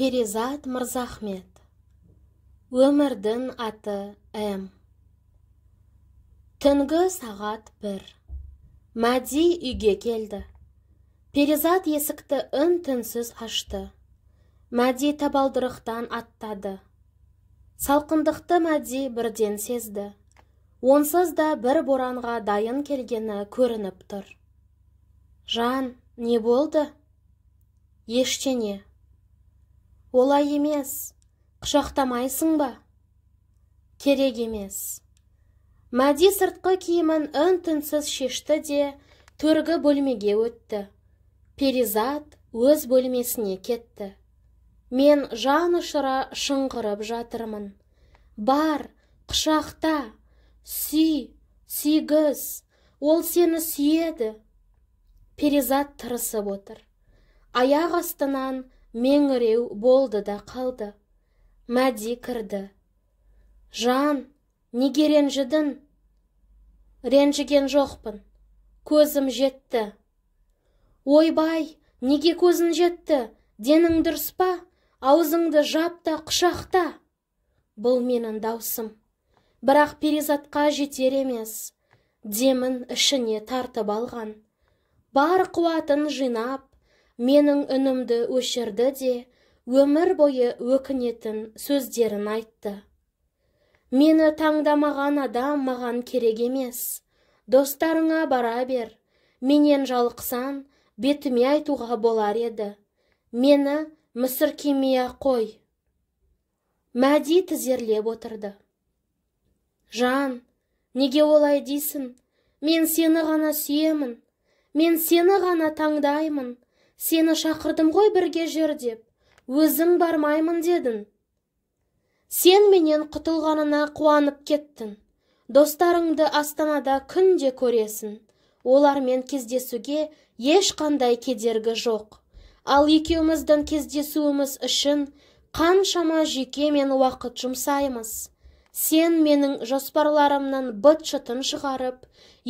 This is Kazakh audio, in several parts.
Перезат мырзахмет өмірдің аты м түнгі сағат бір мәди үйге келді перизат есікті үн түнсіз ашты мәди табалдырықтан аттады салқындықты мәди бірден сезді онсыз да бір боранға дайын келгені көрініп тұр жан не болды ештеңе олай емес құшақтамайсың ба керек емес мәди сыртқы киімін үн түнсіз шешті де төргі бөлмеге өтті перизат өз бөлмесіне кетті мен жан ұшыра шыңғырып жатырмын бар құшақта сүй сүйгіз ол сені сүйеді перизат тырысып отыр аяқ астынан меңіреу болды да қалды мәди кірді жан неге ренжідің ренжіген жоқпын көзім жетті ойбай неге көзің жетті денің дұрыс па аузыңды жап та құшақта бұл менің даусым бірақ перизатқа жетер емес демін ішіне тартып алған бар қуатын жинап менің үнімді өшірді де өмір бойы өкінетін сөздерін айтты мені таңдамаған адам маған керек емес достарыңа бара бер менен жалықсан бетіме айтуға болар еді мені мүсіркемей қой мәди тізерлеп отырды жан неге олай дейсің мен сені ғана сүйемін мен сені ғана таңдаймын сені шақырдым ғой бірге жүр деп өзің бармаймын дедің сен менен құтылғанына қуанып кеттің достарыңды астанада күнде көресің олармен кездесуге ешқандай кедергі жоқ ал екеуміздің кездесуіміз үшін қаншама жеке мен уақыт жұмсаймыз сен менің жоспарларымнан быт шытын шығарып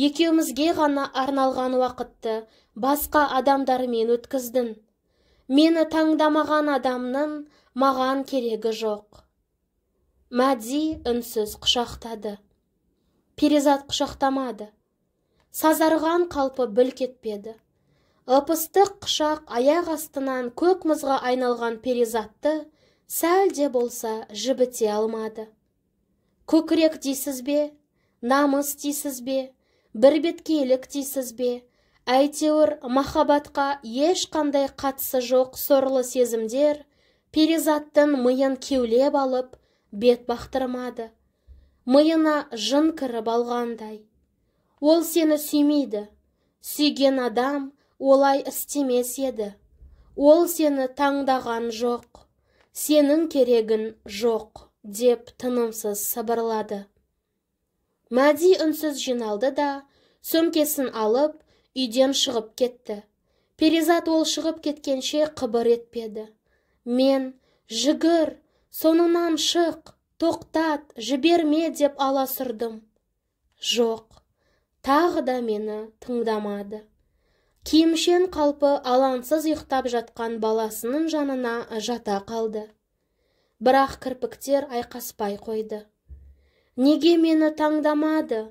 екеумізге ғана арналған уақытты басқа адамдармен өткіздің. мені таңдамаған адамның маған керегі жоқ мәди үнсіз құшақтады перизат құшақтамады сазарған қалпы бүлк етпеді құшақ аяқ астынан көк мұзға айналған перизатты сәл де болса жібіте алмады көкірек дейсіз бе намыс дейсіз бе бірбеткейлік дейсіз бе әйтеуір махаббатқа ешқандай қатысы жоқ сорлы сезімдер перизаттың миын кеулеп алып бет бақтырмады миына жын кіріп алғандай ол сені сүймейді сүйген адам олай істемес еді ол сені таңдаған жоқ сенің керегін жоқ деп тынымсыз сыбырлады мәди үнсіз жиналды да сөмкесін алып үйден шығып кетті перизат ол шығып кеткенше қыбыр етпеді мен жүгір соңынан шық тоқтат жіберме деп аласұрдым жоқ тағы да мені тыңдамады киімшен қалпы алаңсыз ұйықтап жатқан баласының жанына жата қалды бірақ кірпіктер айқаспай қойды неге мені таңдамады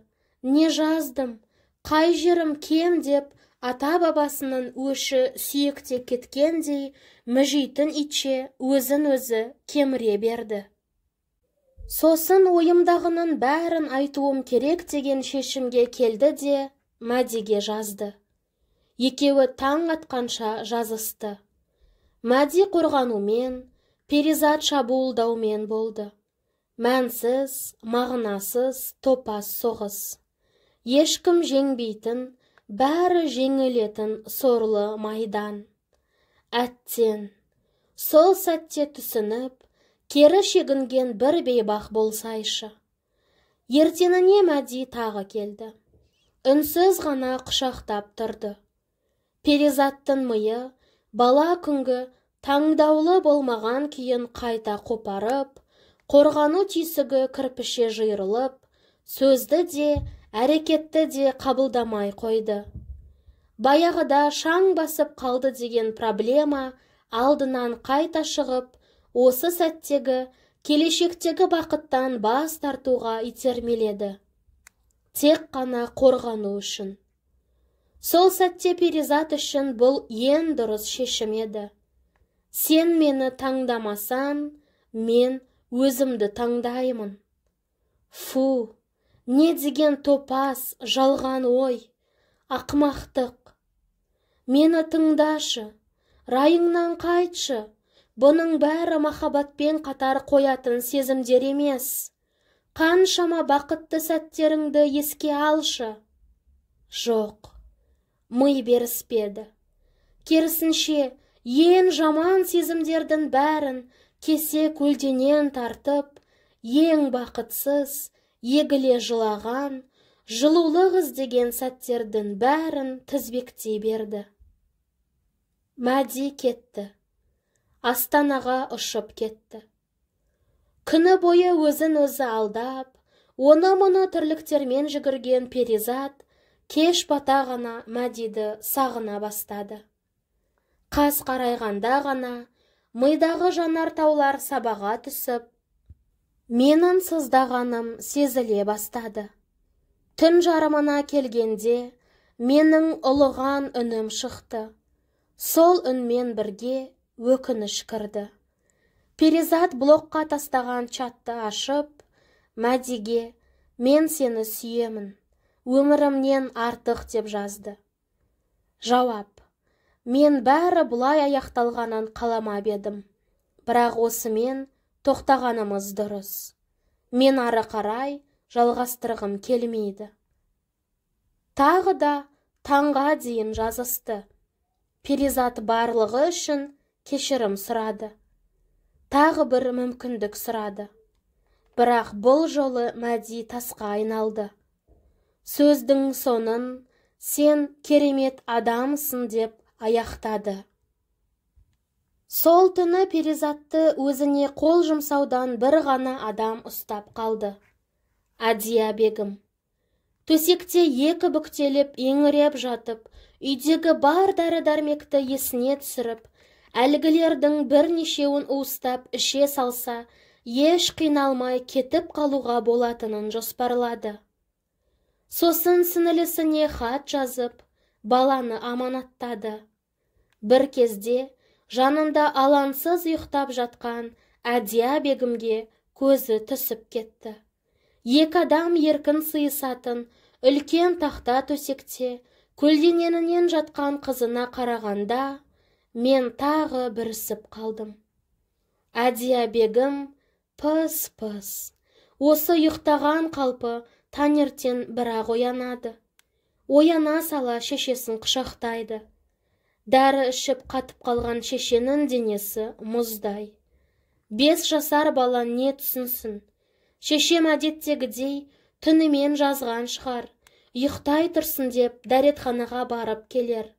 не жаздым қай жерім кем деп ата бабасының өші сүйекте кеткендей мүжитін итше өзін өзі кеміре берді сосын ойымдағының бәрін айтуым керек деген шешімге келді де мәдиге жазды екеуі таң атқанша жазысты мәди қорғанумен перизат шабуылдаумен болды мәнсіз мағынасыз топас соғыс ешкім жеңбейтін бәрі жеңілетін сорлы майдан әттен сол сәтте түсініп кері шегінген бір бейбақ болсайшы ертеңіне мәди тағы келді үнсіз ғана құшақтап тұрды перизаттың миы бала күнгі таңдаулы болмаған күйін қайта қопарып қорғану түйсігі кірпіше жиырылып сөзді де әрекетті де қабылдамай қойды баяғыда шаң басып қалды деген проблема алдынан қайта шығып осы сәттегі келешектегі бақыттан бас тартуға итермеледі тек қана қорғану үшін сол сәтте перизат үшін бұл ең дұрыс шешім еді сен мені таңдамасаң мен өзімді таңдаймын фу не деген топас жалған ой ақымақтық мені тыңдашы райыңнан қайтшы бұның бәрі махаббатпен қатар қоятын сезімдер емес қаншама бақытты сәттеріңді еске алшы жоқ ми беріспеді керісінше ең жаман сезімдердің бәрін кесе көлденең тартып ең бақытсыз егіле жылаған жылулық іздеген сәттердің бәрін тізбектей берді мәди кетті астанаға ұшып кетті күні бойы өзін өзі алдап оны мұны тірліктермен жүгірген перизат кеш бата ғана мәдиді сағына бастады қас қарайғанда ғана мидағы жанартаулар сабаға түсіп менің сыздағаным сезіле бастады түн жарымына келгенде менің ұлыған үнім шықты сол үнмен бірге өкініш кірді перизат блокқа тастаған чатты ашып мәдиге мен сені сүйемін өмірімнен артық деп жазды жауап мен бәрі бұлай аяқталғанын қаламап едім бірақ осымен тоқтағанымыз дұрыс мен ары қарай жалғастырғым келмейді тағы да таңға дейін жазысты перизат барлығы үшін кешірім сұрады тағы бір мүмкіндік сұрады бірақ бұл жолы мәди тасқа айналды сөздің соңын сен керемет адамсың деп аяқтады сол түні перизатты өзіне қол жұмсаудан бір ғана адам ұстап қалды әдия бегім төсекте екі бүктеліп еңіреп жатып үйдегі бар дәрі дәрмекті есіне түсіріп әлгілердің бірнешеуін уыстап іше салса еш қиналмай кетіп қалуға болатынын жоспарлады сосын сіңілісіне хат жазып баланы аманаттады бір кезде жанында алансыз ұйықтап жатқан әдия бегімге көзі түсіп кетті екі адам еркін сыйысатын үлкен тақта төсекте көлденеңінен жатқан қызына қарағанда мен тағы бірісіп қалдым әдия бегім пыс пыс осы ұйықтаған қалпы таңертең бірақ оянады ояна сала шешесін құшақтайды дәрі ішіп қатып қалған шешенің денесі мұздай бес жасар бала не түсінсін шешем әдеттегідей түнімен жазған шығар ұйықтай тұрсын деп дәретханаға барып келер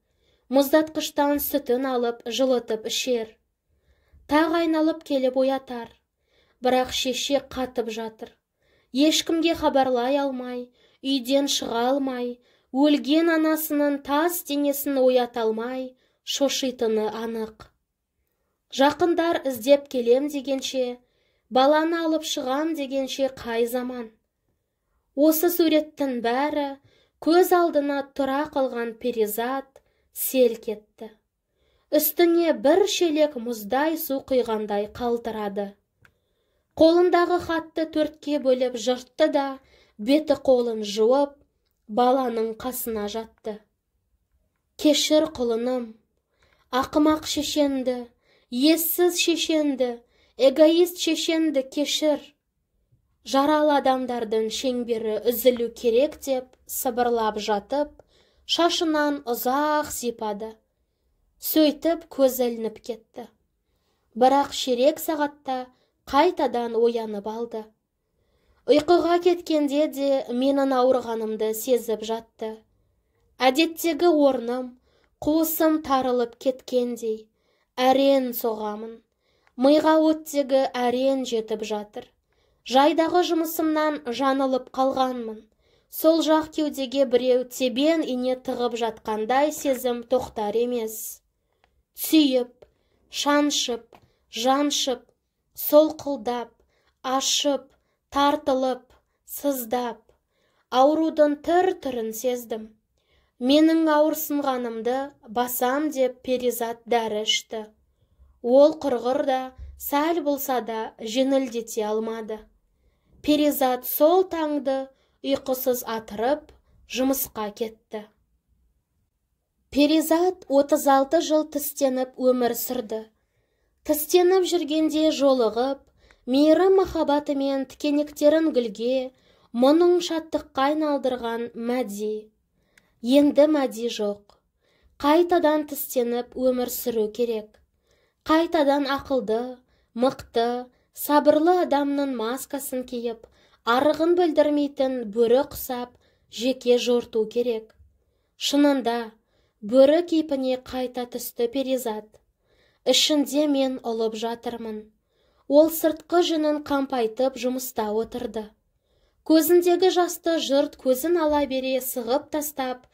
мұздатқыштан сүтін алып жылытып ішер тағы айналып келіп оятар бірақ шеше қатып жатыр ешкімге хабарлай алмай үйден шыға алмай өлген анасының тас денесін оята алмай шошитыны анық жақындар іздеп келем дегенше баланы алып шығам дегенше қай заман осы суреттің бәрі көз алдына тұра қалған перизат селк кетті. үстіне бір шелек мұздай су құйғандай қалтырады қолындағы хатты төртке бөліп жыртты да беті қолын жуып баланың қасына жатты кешір құлыным ақымақ шешенді ессіз шешенді эгоист шешенді кешір жаралы адамдардың шеңбері үзілу керек деп сыбырлап жатып шашынан ұзақ сипады сөйтіп көз ілініп кетті бірақ ширек сағатта қайтадан оянып алды ұйқыға кеткенде де менің ауырғанымды сезіп жатты әдеттегі орным қуысым тарылып кеткендей Әрен соғамын миға оттегі Әрен жетіп жатыр жайдағы жұмысымнан жанылып қалғанмын сол жақ кеудеге біреу тебен ине тығып жатқандай сезім тоқтар емес сүйіп шаншып жаншып солқылдап ашып тартылып сыздап аурудың түр түрін сездім менің ауырсынғанымды басам деп перизат дәрі ішті ол құрғыр да сәл болса да жеңілдете алмады перизат сол таңды ұйқысыз атырып жұмысқа кетті перизат 36 жыл тістеніп өмір сүрді тістеніп жүргенде жолығып мейірім махаббатымен тікенектерін гүлге мұның шаттыққа айналдырған мәди енді мәди жоқ қайтадан тістеніп өмір сүру керек қайтадан ақылды мықты сабырлы адамның маскасын киіп арығын білдірмейтін бөрі құсап жеке жорту керек шынында бөрі кейпіне қайта түсті перизат ішінде мен ұлып жатырмын ол сыртқы жүнін қампайтып жұмыста отырды көзіндегі жасты жұрт көзін ала бере сығып тастап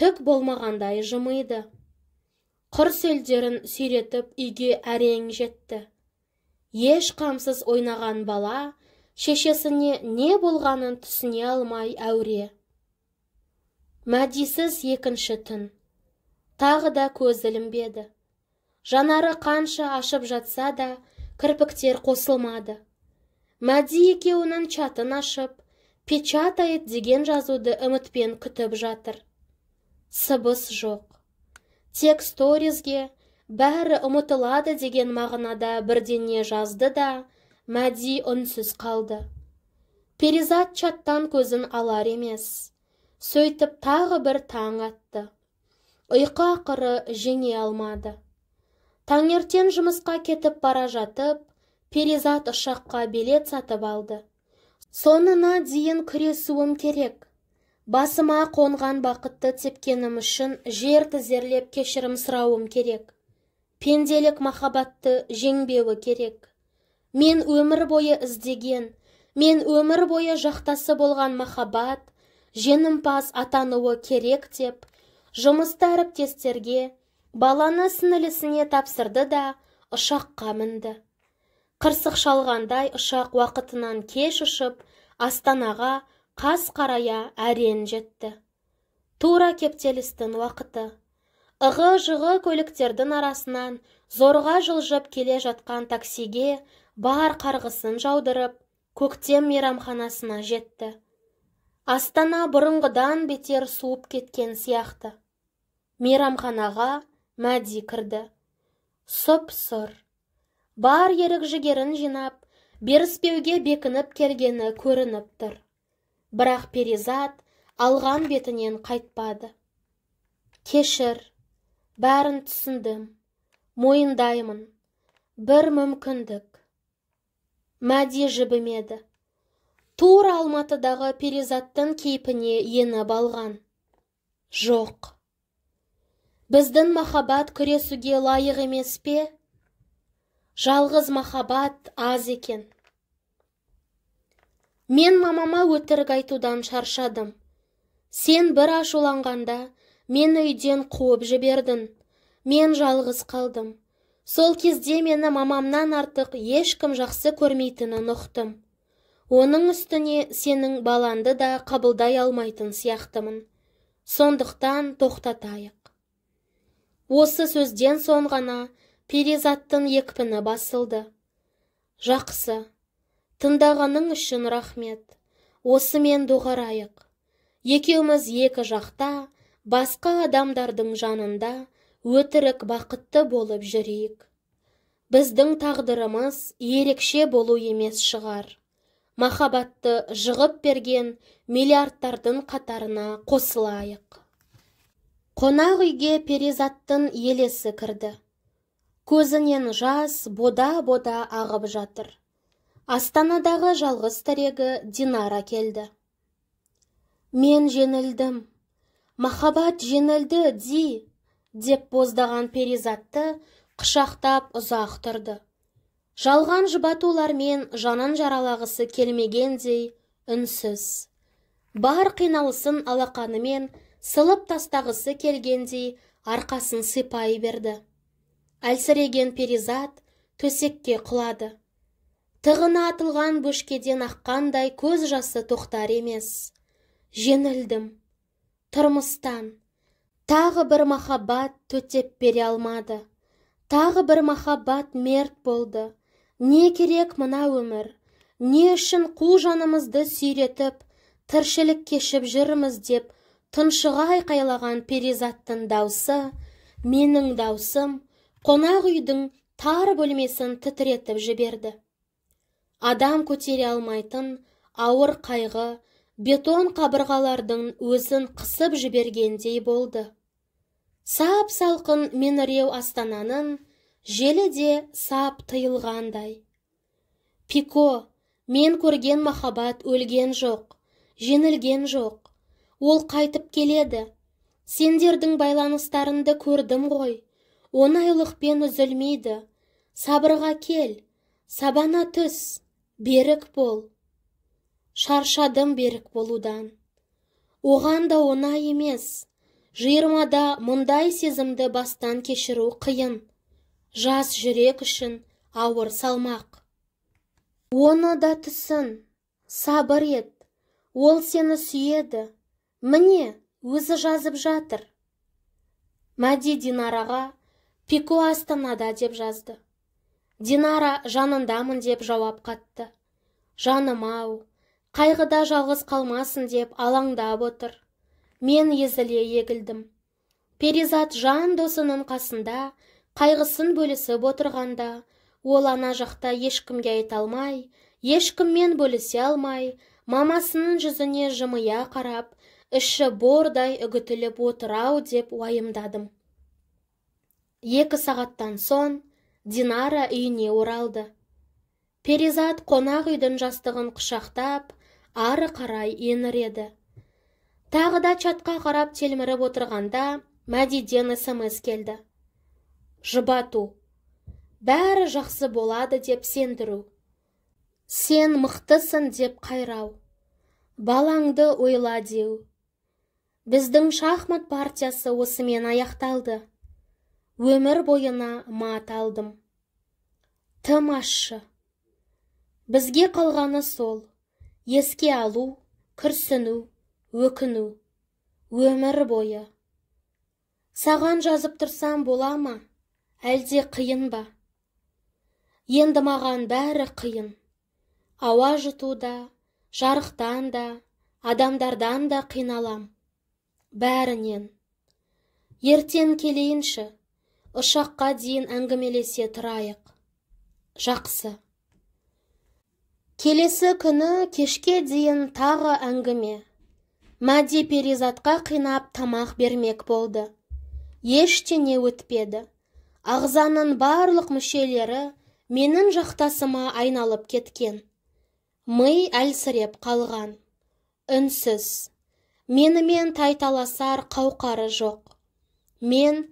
тік болмағандай жымиды құр селдерін сүйретіп үйге әрең жетті еш қамсыз ойнаған бала шешесіне не болғанын түсіне алмай әуре мәдисіз екінші түн тағы да көз жанары қанша ашып жатса да кірпіктер қосылмады мәди екеуінің чатын ашып печатает деген жазуды үмітпен күтіп жатыр сыбыс жоқ тек сторизге бәрі ұмытылады деген мағынада бірдене жазды да мәди үнсіз қалды перизат чаттан көзін алар емес сөйтіп тағы бір таң атты ұйқы ақыры жеңе алмады таңертең жұмысқа кетіп бара жатып перизат ұшаққа билет сатып алды соңына дейін күресуім керек басыма қонған бақытты тепкенім үшін жер тізерлеп кешірім сұрауым керек пенделік махаббатты жеңбеуі керек мен өмір бойы іздеген мен өмір бойы жақтасы болған махаббат жеңімпаз атануы керек деп жұмысты әріптестерге баланы сіңілісіне тапсырды да ұшаққа мінді қырсық шалғандай ұшақ уақытынан кеш ұшып астанаға қас қарая әрен жетті тура кептелістің уақыты ығы жығы көліктердің арасынан зорға жылжып келе жатқан таксиге бар қарғысын жаудырып көктем мейрамханасына жетті астана бұрынғыдан бетер суып кеткен сияқты мейрамханаға мәди кірді сұп сұр бар ерік жігерін жинап беріспеуге бекініп келгені көрініп тұр бірақ перизат алған бетінен қайтпады кешір бәрін түсіндім мойындаймын бір мүмкіндік мәди жібімеді тура алматыдағы перизаттың кейпіне еніп балған. жоқ біздің махаббат күресуге лайық емес пе жалғыз махаббат аз екен мен мамама өтірік айтудан шаршадым сен бір ашуланғанда мен үйден қуып жібердің мен жалғыз қалдым сол кезде мені мамамнан артық ешкім жақсы көрмейтінін ұқтым оның үстіне сенің баланды да қабылдай алмайтын сияқтымын сондықтан тоқтатайық осы сөзден соң ғана перизаттың екпіні басылды жақсы тыңдағаның үшін рахмет осымен доғарайық екеуміз екі жақта басқа адамдардың жанында өтірік бақытты болып жүрейік біздің тағдырымыз ерекше болу емес шығар махаббатты жығып берген миллиардтардың қатарына қосылайық қонақ үйге перизаттың елесі кірді көзінен жас бода бода ағып жатыр астанадағы жалғыз тірегі динара келді мен жеңілдім махаббат жеңілді ди деп боздаған перизатты құшақтап ұзақ тұрды жалған жұбатулармен жанын жаралағысы келмегендей үнсіз бар қиналысын алақанымен сылып тастағысы келгендей арқасын сипай берді әлсіреген перизат төсекке құлады тығына атылған бөшкеден аққандай көз жасы тоқтар емес жеңілдім тұрмыстан тағы бір махаббат төтеп бере алмады тағы бір махаббат мерт болды не керек мына өмір не үшін қу жанымызды сүйретіп тіршілік кешіп жүрміз деп тұншыға айқайлаған перизаттың даусы менің даусым қонақ үйдің тар бөлмесін тітіретіп жіберді адам көтере алмайтын ауыр қайғы бетон қабырғалардың өзін қысып жібергендей болды сап салқын меңіреу астананың желі де сап тыйылғандай пико мен көрген махаббат өлген жоқ жеңілген жоқ ол қайтып келеді сендердің байланыстарыңды көрдім ғой оңайлықпен үзілмейді сабырға кел сабана түс берік бол шаршадым берік болудан оған да оңай емес жиырмада мұндай сезімді бастан кешіру қиын жас жүрек үшін ауыр салмақ оны да түсін сабыр ет ол сені сүйеді міне өзі жазып жатыр мәди динараға пеку астанада деп жазды динара жанындамын деп жауап қатты жаным ау қайғыда жалғыз қалмасын деп алаңдап отыр мен езіле егілдім перизат жан досының қасында қайғысын бөлісіп отырғанда ол ана жақта ешкімге айта алмай ешкіммен бөлісе алмай мамасының жүзіне жымия қарап іші бордай үгітіліп отырау деп уайымдадым екі сағаттан соң динара үйіне оралды перизат қонақ үйдің жастығын құшақтап ары қарай еңіреді тағы да чатқа қарап телміріп отырғанда мәдиден смс келді Жыбату, бәрі жақсы болады деп сендіру сен мықтысың деп қайрау балаңды ойла деу біздің шахмат партиясы осымен аяқталды өмір бойына мат алдым тым ашшы, бізге қалғаны сол еске алу күрсіну өкіну өмір бойы саған жазып тұрсам бола ма әлде қиын ба енді маған бәрі қиын ауа жұтуда жарықтан да адамдардан да қиналам бәрінен Ертен келейінші ұшаққа дейін әңгімелесе тұрайық жақсы келесі күні кешке дейін тағы әңгіме мәди перизатқа қинап тамақ бермек болды ештеңе өтпеді ағзаның барлық мүшелері менің жақтасыма айналып кеткен ми әлсіреп қалған үнсіз менімен тайталасар қауқары жоқ мен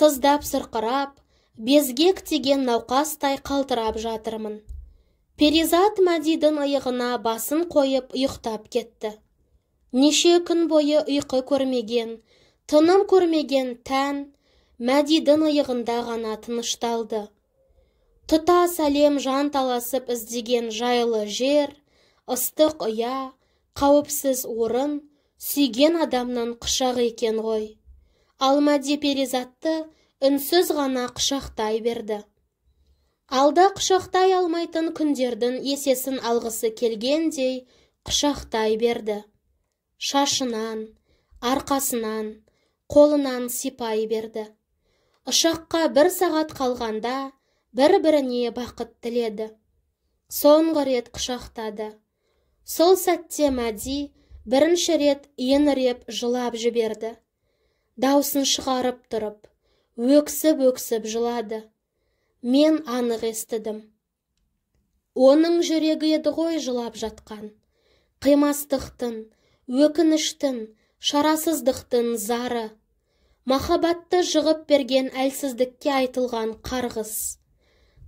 сыздап сырқырап безгек деген науқастай қалтырап жатырмын перизат мәдидің иығына басын қойып ұйықтап кетті неше күн бойы ұйқы көрмеген тыным көрмеген тән мәдидің иығында ғана тынышталды тұтас әлем таласып іздеген жайлы жер ыстық ұя қауіпсіз орын сүйген адамның құшағы екен ғой ал мәди перизатты үнсіз ғана құшақтай берді алда құшақтай алмайтын күндердің есесін алғысы келгендей құшақтай берді шашынан арқасынан қолынан сипай берді ұшаққа бір сағат қалғанда бір біріне бақыт тіледі соңғы рет құшақтады сол сәтте мәди бірінші рет еңіреп жылап жіберді даусын шығарып тұрып өксіп өксіп жылады мен анық естідім оның жүрегі еді ғой жылап жатқан қимастықтың өкініштің шарасыздықтың зары махаббатты жығып берген әлсіздікке айтылған қарғыс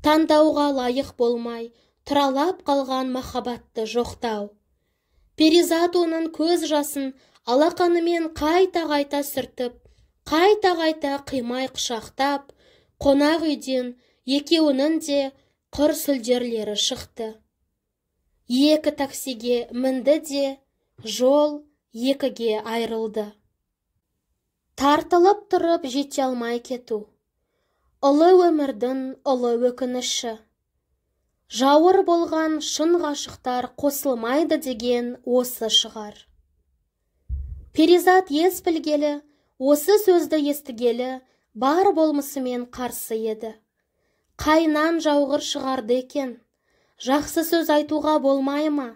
таңдауға лайық болмай тұралап қалған махаббатты жоқтау перизат оның көз жасын алақанымен қайта қайта сүртіп қайта қайта қимай құшақтап қонақ үйден екеуінің де құр сүлдерлері шықты екі таксиге мінді де жол екіге айрылды. тартылып тұрып жете алмай кету ұлы өмірдің ұлы өкініші жауыр болған шын ғашықтар қосылмайды деген осы шығар перизат ес білгелі осы сөзді естігелі бар болмысымен қарсы еді қайнан жауғыр шығарды екен жақсы сөз айтуға болмай ма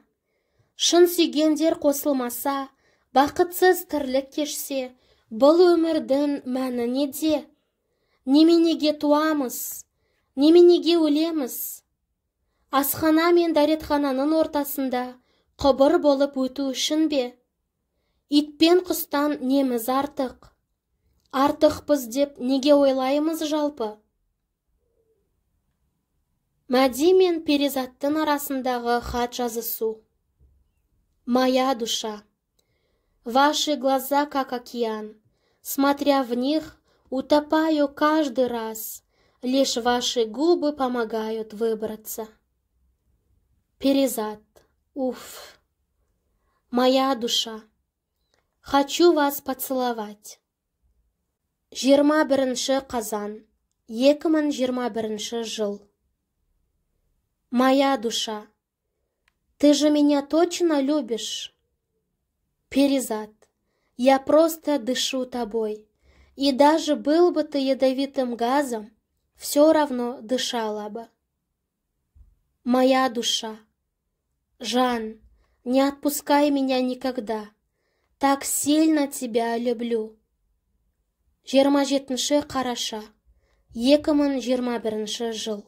шын сүйгендер қосылмаса бақытсыз тірлік кешсе бұл өмірдің мәні неде неменеге туамыз неменеге өлеміз асхана мен дәретхананың ортасында құбыр болып өту үшін бе Итпен құстан неміз артық артықпыз деп неге ойлаймыз жалпы мәди мен перизаттың арасындағы хат жазысу моя душа ваши глаза как океан смотря в них утопаю каждый раз лишь ваши губы помогают выбраться перизат уф моя душа хочу вас поцеловать жиырма бірінші қазан екі мың жиырма бірінші жыл моя душа ты же меня точно любишь перезад я просто дышу тобой и даже был бы ты ядовитым газом все равно дышала бы моя душа жан не отпускай меня никогда так сильно тебя люблю 27 қараша 2021 жыл